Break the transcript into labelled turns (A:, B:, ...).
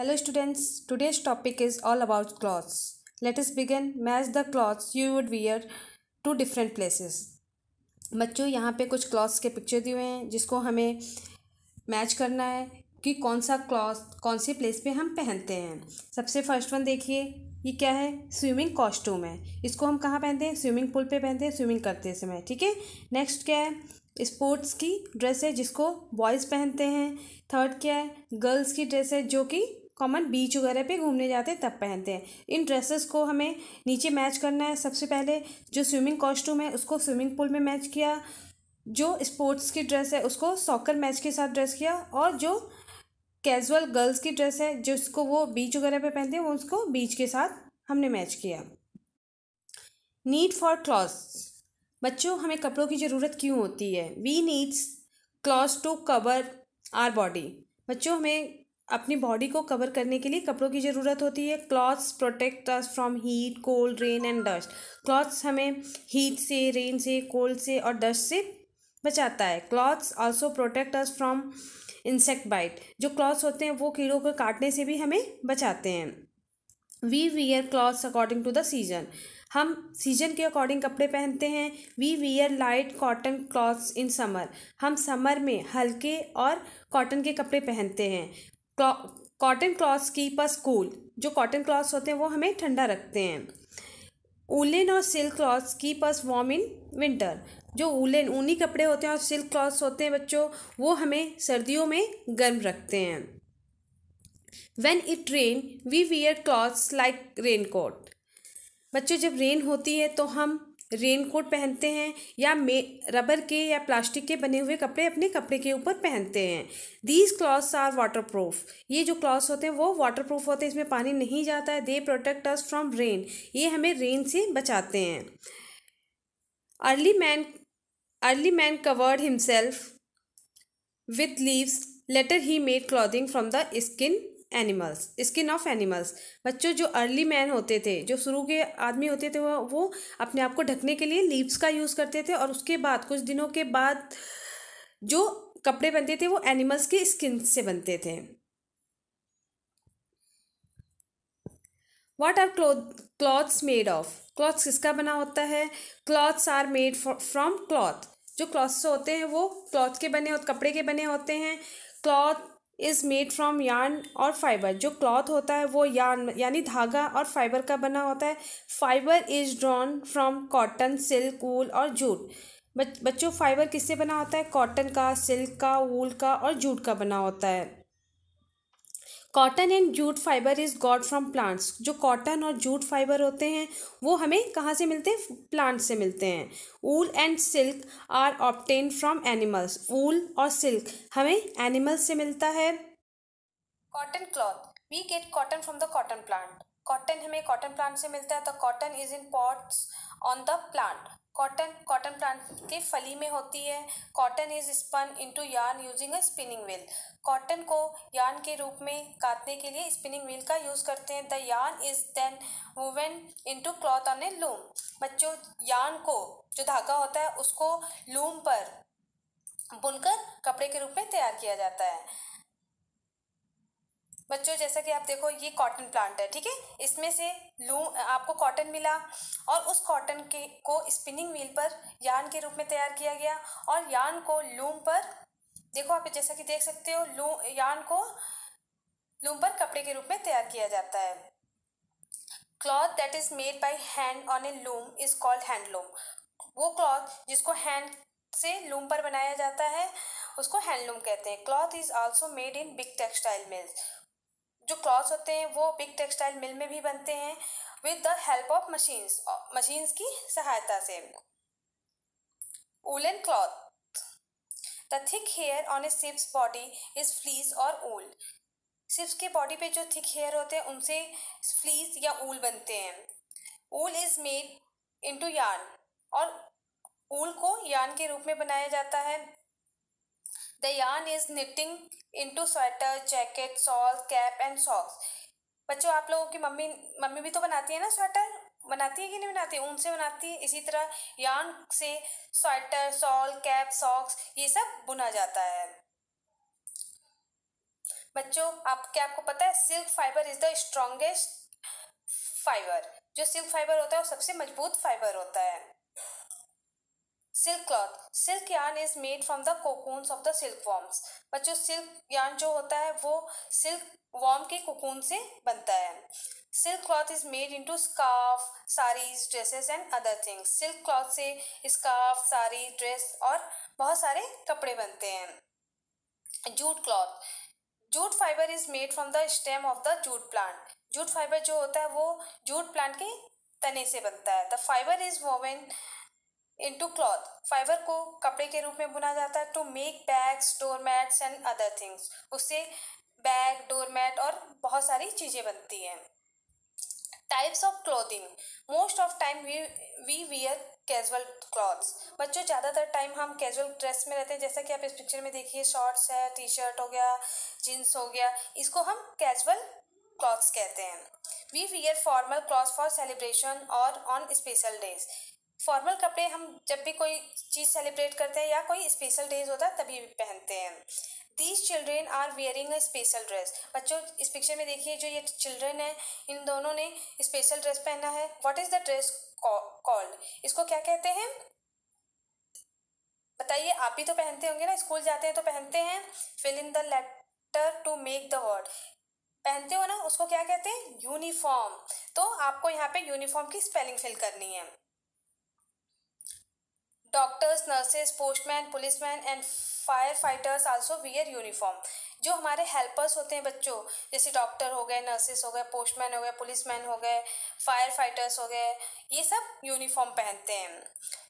A: Hello students today's topic is all about clothes let us begin match the clothes you would wear to different places बच्चों यहाँ पे कुछ clothes के picture दिए हुए हैं जिसको हमें मैच करना है कि कौन सा क्लॉथ कौन से प्लेस पे हम पहनते हैं सबसे फर्स्ट वन देखिए ये क्या है स्विमिंग कॉस्ट्यूम है इसको हम कहाँ पहनते हैं स्विमिंग पूल पे पहनते हैं स्विमिंग करते समय ठीक है नेक्स्ट क्या है स्पोर्ट्स की ड्रेस है जिसको बॉयज़ पहनते हैं थर्ड क्या है गर्ल्स की ड्रेस है जो कि कॉमन बीच वगैरह पे घूमने जाते हैं तब पहनते हैं इन ड्रेसेस को हमें नीचे मैच करना है सबसे पहले जो स्विमिंग कॉस्ट्यूम है उसको स्विमिंग पूल में मैच किया जो स्पोर्ट्स की ड्रेस है उसको सॉकर मैच के साथ ड्रेस किया और जो कैजुअल गर्ल्स की ड्रेस है जिसको वो बीच वगैरह पे पहनते हैं वो उसको बीच के साथ हमने मैच किया नीड फॉर क्लॉथ्स बच्चों हमें कपड़ों की ज़रूरत क्यों होती है we needs cloth to cover our body बच्चों हमें अपनी बॉडी को कवर करने के लिए कपड़ों की ज़रूरत होती है clothes protect us from heat cold rain and dust clothes हमें हीट से रेन से कोल्ड से और डस्ट से बचाता है clothes also protect us from insect bite जो क्लॉथ्स होते हैं वो कीड़ों को काटने से भी हमें बचाते हैं we wear clothes according to the season हम सीजन के अकॉर्डिंग कपड़े पहनते हैं we wear light cotton clothes in summer हम समर में हल्के और कॉटन के कपड़े पहनते हैं cotton clothes keep us cool जो कॉटन क्लॉथ्स होते हैं वो हमें ठंडा रखते हैं उलन और silk clothes keep us warm in winter जो उलन ऊनी कपड़े होते हैं और सिल्क क्लॉथ्स होते हैं बच्चों वो हमें सर्दियों में गर्म रखते हैं when it rain we wear clothes like rain coat बच्चों जब रेन होती है तो हम रेनकोट पहनते हैं या मे रबर के या प्लास्टिक के बने हुए कपड़े अपने कपड़े के ऊपर पहनते हैं these clothes are waterproof ये जो क्लॉथ्स होते हैं वो वाटर प्रूफ होते हैं इसमें पानी नहीं जाता है they protect us from rain ये हमें रेन से बचाते हैं early man early man covered himself with leaves later he made clothing from the skin animals skin of animals बच्चों जो अर्ली मैन होते थे जो शुरू के आदमी होते थे वो वो अपने आप को ढकने के लिए लीव्स का यूज़ करते थे और उसके बाद कुछ दिनों के बाद जो कपड़े बनते थे वो एनिमल्स की स्किन से बनते थे what are cloth clothes made of clothes किसका बना होता है clothes are made from cloth जो क्लॉथ्स होते हैं वो क्लॉथ के बने और कपड़े के बने होते हैं cloth is made from yarn और फाइबर जो क्लॉथ होता है वो यार्न यानी धागा और फाइबर का बना होता है fibre is drawn from cotton silk wool और जूट बच, बच्चों फाइबर किससे बना होता है कॉटन का सिल्क का वूल का और जूट का बना होता है cotton and jute fibre is got from plants जो कॉटन और जूट फाइबर होते हैं वो हमें कहाँ से मिलते हैं प्लांट से मिलते हैं wool and silk are obtained from animals wool और सिल्क हमें एनिमल्स से मिलता है cotton cloth we get cotton from the cotton plant cotton हमें कॉटन प्लांट से मिलता है the cotton is in pods on the plant cotton cotton plant के फली में होती है cotton is spun into yarn using a spinning wheel कॉटन को यार्न के रूप में काटने के लिए स्पिनिंग व्हील का यूज़ करते हैं the yarn is then woven into cloth on a loom बच्चों यार्न को जो धागा होता है उसको लूम पर बुनकर कपड़े के रूप में तैयार किया जाता है बच्चों जैसा कि आप देखो ये कॉटन प्लांट है ठीक है इसमें से लू आपको कॉटन मिला और उस कॉटन के को स्पिनिंग व्हील पर यान के रूप में तैयार किया गया और यान को लूम पर देखो आप जैसा कि देख सकते हो लू यान को लूम पर कपड़े के रूप में तैयार किया जाता है cloth that is made by hand on a loom is called handloom वो क्लॉथ जिसको हैंड से लूम पर बनाया जाता है उसको हैंडलूम कहते हैं cloth is also made in big textile mills जो क्लॉथ्स होते हैं वो बिग टेक्सटाइल मिल में भी बनते हैं with the help of machines machines की सहायता से woolen cloth the thick hair on a sheep's body is fleece और ऊल सिप्स के बॉडी पे जो थिक हेयर होते हैं उनसे फ्लीस या ऊल बनते हैं wool is made to yarn और ऊल को यार्न के रूप में बनाया जाता है The yarn is knitting into sweater, jacket, shawl cap and socks. बच्चों आप लोगों की मम्मी मम्मी भी तो बनाती है ना स्वेटर बनाती है कि नहीं बनाती ऊन से बनाती है इसी तरह यार्न से स्वेटर सॉल कैप सॉक्स ये सब बुना जाता है बच्चों आप क्या आपको पता है silk fibre is the strongest fibre जो सिल्क फाइबर होता है वो सबसे मजबूत फाइबर होता है silk cloth silk yarn is made from the cocoons of the silk worms बच्चों सिल्क यार्न जो होता है वो सिल्क वॉर्म के कोकून से बनता है silk cloth is made into scarf saris dresses and other things silk cloth से स्कार्फ साड़ी ड्रेस और बहुत सारे कपड़े बनते हैं jute cloth jute fibre is made from the stem of the jute plant jute fibre जो होता है वो जूट प्लांट के तने से बनता है the fibre is woven into cloth fibre को कपड़े के रूप में बुना जाता है to make bags door mats and other things उससे बैग डोर मैट और बहुत सारी चीज़ें बनती हैं types of clothing most of time we we wear casual clothes बच्चों ज़्यादातर टाइम हम कैजुअल ड्रेस में रहते हैं जैसा कि आप इस पिक्चर में देखिए शॉर्ट्स है टी शर्ट हो गया जीन्स हो गया इसको हम कैजुअल क्लॉथ्स कहते हैं we wear formal cloth for celebration और ऑन स्पेशल डेज फॉर्मल कपड़े हम जब भी कोई चीज़ सेलिब्रेट करते हैं या कोई स्पेशल डेज होता है तभी पहनते हैं these children are wearing a special dress बच्चों इस पिक्चर में देखिए जो ये चिल्ड्रेन है इन दोनों ने स्पेशल ड्रेस पहना है what is the dress called इसको क्या कहते हैं बताइए आप भी तो पहनते होंगे ना स्कूल जाते हैं तो पहनते हैं fill in the letter to make the word पहनते हो ना उसको क्या कहते हैं यूनिफॉर्म तो आपको यहाँ पे यूनिफॉर्म की स्पेलिंग फिल करनी है doctors nurses postman policeman and fire fighters also wear uniform जो हमारे हेल्पर्स होते हैं बच्चों जैसे डॉक्टर हो गए नर्सेस हो गए पोस्टमैन हो गए पुलिसमैन हो गए फायर फाइटर्स हो गए ये सब यूनिफॉर्म पहनते हैं